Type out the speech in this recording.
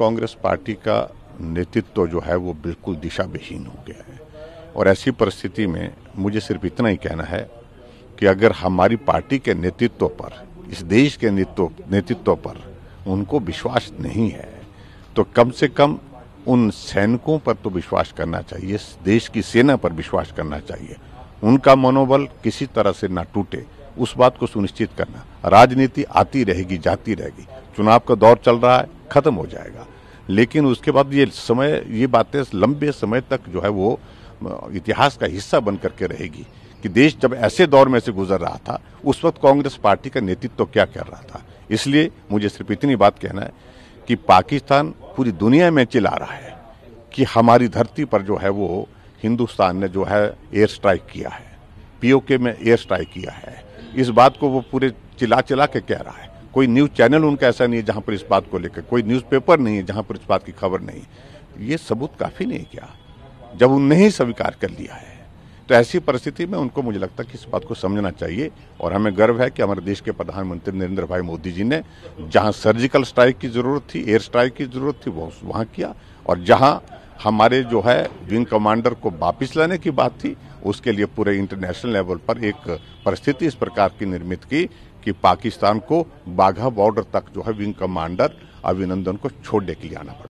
Congress party का नेतृत्व तो जो है वो बिल्कुल दिशा विहीन हो गया है और ऐसी परिस्थिति में मुझे सिर्फ इतना ही कहना है कि अगर हमारी पार्टी के नेतृत्व पर इस देश के नेतृत्व पर उनको विश्वास नहीं है तो कम से कम उन सैनिकों पर तो विश्वास करना चाहिए देश की सेना पर विश्वास करना चाहिए उनका मनोबल किसी तरह से ना टूटे उस बात को सुनिश्चित करना राजनीति आती रहेगी जाती रहेगी चुनाव का दौर चल रहा है खत्म हो जाएगा लेकिन उसके बाद ये समय ये बातें लंबे समय तक जो है वो इतिहास का हिस्सा बन करके रहेगी कि देश जब ऐसे दौर में से गुजर रहा था उस वक्त कांग्रेस पार्टी का नेतृत्व तो क्या कर रहा था इसलिए मुझे सिर्फ इतनी बात कहना है कि पाकिस्तान पूरी दुनिया में चिल्ला रहा है कि हमारी धरती पर जो है वो हिंदुस्तान ने जो है एयर स्ट्राइक किया है पीओके में एयर स्ट्राइक किया है इस बात को वो पूरे चिल्ला चिल्ला के कह रहा है कोई न्यूज़ चैनल उनका ऐसा नहीं है जहाँ पर इस बात को लेकर कोई न्यूज़पेपर नहीं है जहाँ पर इस बात की खबर नहीं ये सबूत काफ़ी नहीं क्या जब उनने ही स्वीकार कर लिया है तो ऐसी परिस्थिति में उनको मुझे लगता है कि इस बात को समझना चाहिए और हमें गर्व है कि हमारे देश के प्रधानमंत्री नरेंद्र भाई मोदी जी ने जहाँ सर्जिकल स्ट्राइक की ज़रूरत थी एयर स्ट्राइक की ज़रूरत थी वो वहाँ किया और जहाँ हमारे जो है विंग कमांडर को वापिस लाने की बात थी उसके लिए पूरे इंटरनेशनल लेवल पर एक परिस्थिति इस प्रकार की निर्मित की कि पाकिस्तान को बाघा बॉर्डर तक जो है विंग कमांडर अभिनंदन को छोड़ने के लिए आना पड़ा